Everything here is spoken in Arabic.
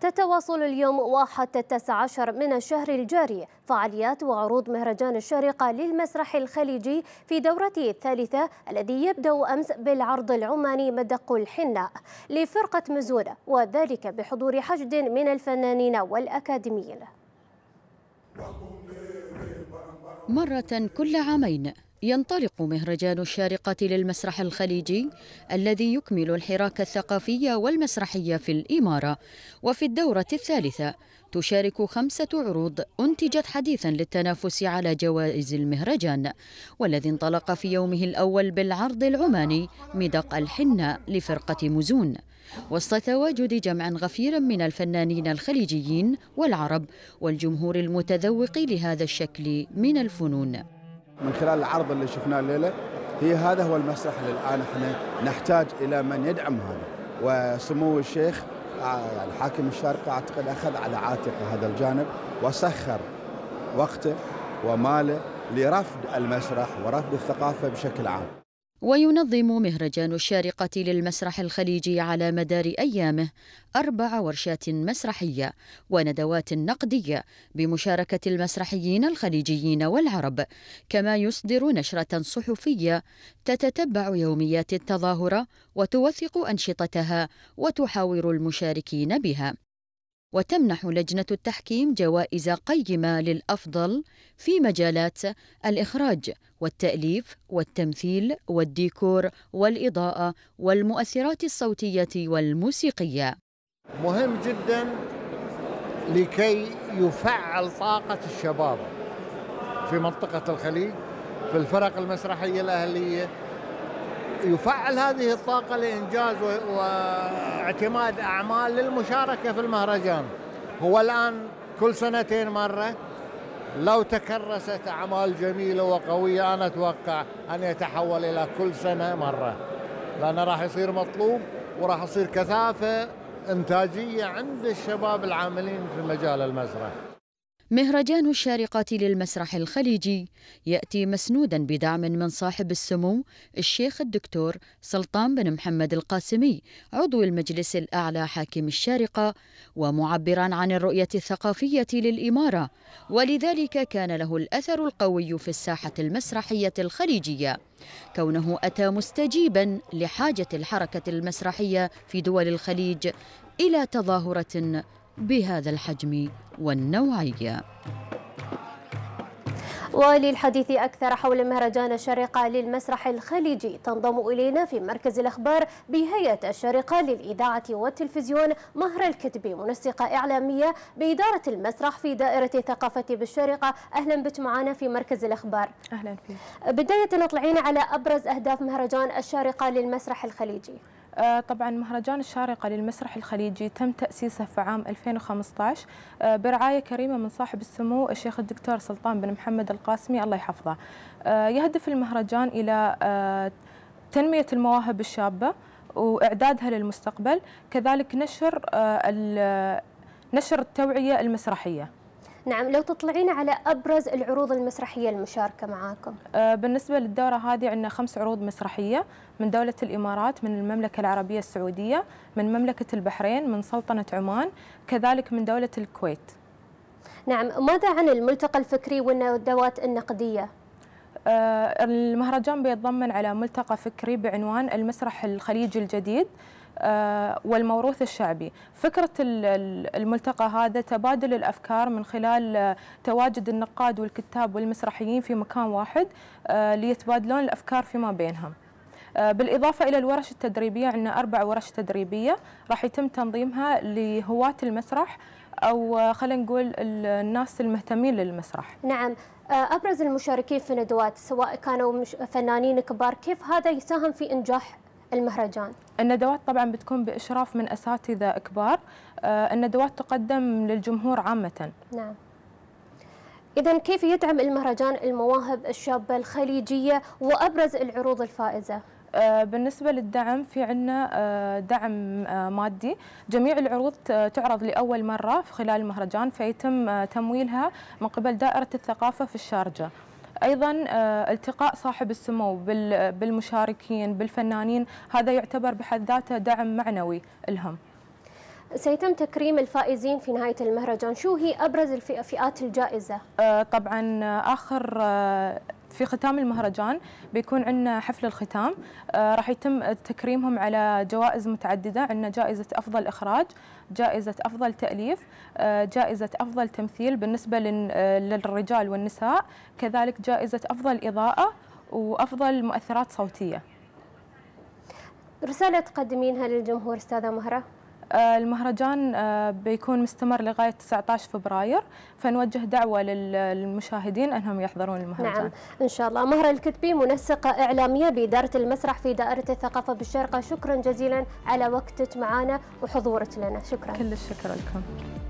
تتواصل اليوم وحتى التاسع عشر من الشهر الجاري فعاليات وعروض مهرجان الشارقة للمسرح الخليجي في دورته الثالثة الذي يبدأ أمس بالعرض العماني مدق الحناء لفرقة مزولة وذلك بحضور حشد من الفنانين والأكاديميين مرة كل عامين ينطلق مهرجان الشارقة للمسرح الخليجي الذي يكمل الحراك الثقافي والمسرحي في الإمارة وفي الدورة الثالثة تشارك خمسة عروض أنتجت حديثا للتنافس على جوائز المهرجان والذي انطلق في يومه الأول بالعرض العماني مدق الحنة لفرقة مزون وسط تواجد جمع غفير من الفنانين الخليجيين والعرب والجمهور المتذوق لهذا الشكل من الفنون من خلال العرض اللي شفناه الليله هي هذا هو المسرح اللي الان احنا نحتاج الى من يدعم هذا وسمو الشيخ الحاكم آه، يعني حاكم الشارقه اعتقد اخذ على عاتقه هذا الجانب وسخر وقته وماله لرفض المسرح ورفض الثقافه بشكل عام وينظم مهرجان الشارقة للمسرح الخليجي على مدار أيامه أربع ورشات مسرحية وندوات نقدية بمشاركة المسرحيين الخليجيين والعرب كما يصدر نشرة صحفية تتتبع يوميات التظاهرة وتوثق أنشطتها وتحاور المشاركين بها وتمنح لجنة التحكيم جوائز قيمة للأفضل في مجالات الإخراج والتأليف والتمثيل والديكور والإضاءة والمؤثرات الصوتية والموسيقية. مهم جدا لكي يفعل طاقة الشباب في منطقة الخليج في الفرق المسرحية الأهلية يفعل هذه الطاقة لإنجاز واعتماد أعمال للمشاركة في المهرجان هو الآن كل سنتين مرة لو تكرست أعمال جميلة وقوية أنا أتوقع أن يتحول إلى كل سنة مرة لأنه راح يصير مطلوب وراح يصير كثافة إنتاجية عند الشباب العاملين في مجال المزرعة مهرجان الشارقة للمسرح الخليجي يأتي مسنودا بدعم من صاحب السمو الشيخ الدكتور سلطان بن محمد القاسمي عضو المجلس الأعلى حاكم الشارقة ومعبرا عن الرؤية الثقافية للإمارة ولذلك كان له الأثر القوي في الساحة المسرحية الخليجية كونه أتى مستجيبا لحاجة الحركة المسرحية في دول الخليج إلى تظاهرة بهذا الحجم والنوعيه وللحديث أكثر حول مهرجان الشارقة للمسرح الخليجي تنضم إلينا في مركز الأخبار بهيئة الشارقة للإذاعة والتلفزيون مهر الكتبي منسقة إعلامية بإدارة المسرح في دائرة الثقافة بالشارقة أهلا بك معنا في مركز الأخبار أهلا فيك بداية نطلعين على أبرز أهداف مهرجان الشارقة للمسرح الخليجي آه، طبعا مهرجان الشارقة للمسرح الخليجي تم تأسيسه في عام 2015 آه، برعاية كريمة من صاحب السمو الشيخ الدكتور سلطان بن محمد القاسمي الله يحفظه آه، يهدف المهرجان إلى تنمية المواهب الشابة وإعدادها للمستقبل كذلك نشر نشر التوعية المسرحية نعم لو تطلعين على أبرز العروض المسرحية المشاركة معاكم آه، بالنسبة للدورة هذه عندنا خمس عروض مسرحية من دولة الإمارات من المملكة العربية السعودية من مملكة البحرين من سلطنة عمان كذلك من دولة الكويت نعم ماذا عن الملتقى الفكري والندوات النقدية؟ آه، المهرجان بيتضمن على ملتقى فكري بعنوان المسرح الخليجي الجديد آه، والموروث الشعبي فكرة الملتقى هذا تبادل الأفكار من خلال آه، تواجد النقاد والكتاب والمسرحيين في مكان واحد آه، ليتبادلون الأفكار فيما بينهم بالإضافة إلى الورش التدريبية عندنا أربع ورش تدريبية راح يتم تنظيمها لهواة المسرح أو خلينا نقول الناس المهتمين للمسرح نعم أبرز المشاركين في ندوات سواء كانوا فنانين كبار كيف هذا يساهم في إنجاح المهرجان؟ الندوات طبعا بتكون بإشراف من أساتذة كبار آه، الندوات تقدم للجمهور عامة نعم إذا كيف يدعم المهرجان المواهب الشابة الخليجية وأبرز العروض الفائزة؟ آه، بالنسبة للدعم في عنا آه، دعم مادي جميع العروض تعرض لأول مرة خلال المهرجان فيتم تمويلها من قبل دائرة الثقافة في الشارجة ايضا آه، التقاء صاحب السمو بالمشاركين بالفنانين هذا يعتبر بحد ذاته دعم معنوي لهم سيتم تكريم الفائزين في نهاية المهرجان شو هي أبرز الفئات الجائزة؟ آه، طبعا آه، آخر في ختام المهرجان بيكون عندنا حفل الختام آه راح يتم تكريمهم على جوائز متعددة عندنا جائزة أفضل إخراج جائزة أفضل تأليف آه جائزة أفضل تمثيل بالنسبة آه، للرجال والنساء كذلك جائزة أفضل إضاءة وأفضل مؤثرات صوتية رسالة تقدمينها للجمهور أستاذة مهرة؟ آه، المهرجان آه، بيكون مستمر لغاية 19 فبراير فنوجه دعوة للمشاهدين أنهم يحضرون المهرجان نعم إن شاء الله مهر الكتبي منسقة إعلامية بإدارة المسرح في دائرة الثقافة بالشرقة شكرا جزيلا على وقتك معنا وحضورك لنا شكرا كل الشكر لكم